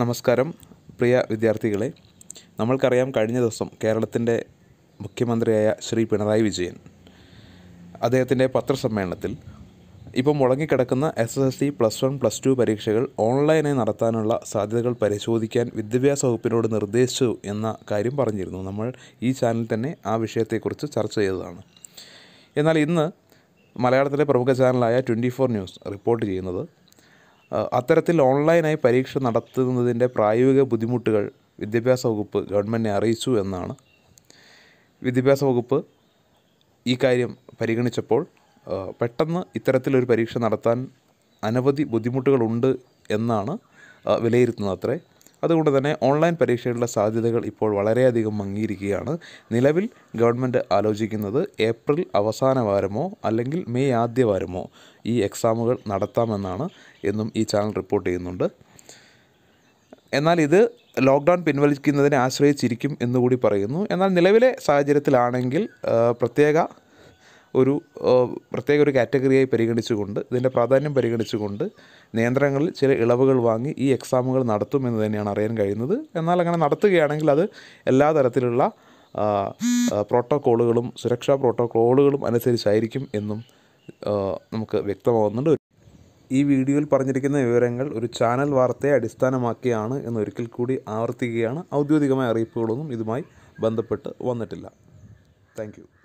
നമസ്കാരം പ്രിയ വിദ്യാർത്ഥികളെ നമ്മൾക്കറിയാം കഴിഞ്ഞ ദിവസം കേരളത്തിൻ്റെ മുഖ്യമന്ത്രിയായ ശ്രീ പിണറായി വിജയൻ അദ്ദേഹത്തിൻ്റെ പത്രസമ്മേളനത്തിൽ ഇപ്പോൾ മുടങ്ങിക്കിടക്കുന്ന S S L C plus one plus two പരീക്ഷകൾ ഓൺലൈനായി നടത്താനുള്ള സാധ്യതകൾ പരിശോധിക്കാൻ വിദ്യാഭ്യാസ വകുപ്പിനോട് നിർദ്ദേശിച്ചു എന്ന കാര്യം പറഞ്ഞിരുന്നു നമ്മൾ ഈ ചാനലിൽ തന്നെ ആ വിഷയത്തെക്കുറിച്ച് ചർച്ച ചെയ്തതാണ് എന്നാൽ ഇന്ന് മലയാളത്തിലെ പ്രമുഖ ചാനലായ ട്വൻറ്റി ഫോർ ന്യൂസ് റിപ്പോർട്ട് ചെയ്യുന്നത് അത്തരത്തിൽ ഓൺലൈനായി പരീക്ഷ നടത്തുന്നതിൻ്റെ പ്രായോഗിക ബുദ്ധിമുട്ടുകൾ വിദ്യാഭ്യാസ വകുപ്പ് ഗവൺമെൻറ്റിനെ അറിയിച്ചു എന്നാണ് വിദ്യാഭ്യാസ വകുപ്പ് ഈ കാര്യം പരിഗണിച്ചപ്പോൾ പെട്ടെന്ന് ഇത്തരത്തിലൊരു പരീക്ഷ നടത്താൻ അനവധി ബുദ്ധിമുട്ടുകളുണ്ട് എന്നാണ് വിലയിരുത്തുന്നത് അത്രേ അതുകൊണ്ട് തന്നെ ഓൺലൈൻ പരീക്ഷകളുടെ സാധ്യതകൾ ഇപ്പോൾ വളരെയധികം മങ്ങിയിരിക്കുകയാണ് നിലവിൽ ഗവൺമെൻറ് ആലോചിക്കുന്നത് ഏപ്രിൽ അവസാന വാരമോ അല്ലെങ്കിൽ മെയ് ആദ്യ വാരമോ ഈ എക്സാമുകൾ നടത്താമെന്നാണ് എന്നും ഈ ചാനൽ റിപ്പോർട്ട് ചെയ്യുന്നുണ്ട് എന്നാൽ ഇത് ലോക്ക്ഡൗൺ പിൻവലിക്കുന്നതിനെ ആശ്രയിച്ചിരിക്കും എന്നുകൂടി പറയുന്നു എന്നാൽ നിലവിലെ സാഹചര്യത്തിലാണെങ്കിൽ പ്രത്യേക ഒരു പ്രത്യേക ഒരു കാറ്റഗറിയായി പരിഗണിച്ചുകൊണ്ട് ഇതിൻ്റെ പ്രാധാന്യം പരിഗണിച്ചുകൊണ്ട് നിയന്ത്രണങ്ങളിൽ ചില ഇളവുകൾ വാങ്ങി ഈ എക്സാമുകൾ നടത്തുമെന്ന് തന്നെയാണ് അറിയാൻ കഴിയുന്നത് എന്നാൽ അങ്ങനെ നടത്തുകയാണെങ്കിൽ അത് എല്ലാ തരത്തിലുള്ള പ്രോട്ടോക്കോളുകളും സുരക്ഷാ പ്രോട്ടോക്കോളുകളും അനുസരിച്ചായിരിക്കും എന്നും നമുക്ക് വ്യക്തമാവുന്നുണ്ട് ഈ വീഡിയോയിൽ പറഞ്ഞിരിക്കുന്ന വിവരങ്ങൾ ഒരു ചാനൽ വാർത്തയെ അടിസ്ഥാനമാക്കിയാണ് എന്നൊരിക്കൽ കൂടി ആവർത്തിക്കുകയാണ് ഔദ്യോഗികമായ അറിയിപ്പുകളൊന്നും ഇതുമായി ബന്ധപ്പെട്ട് വന്നിട്ടില്ല താങ്ക്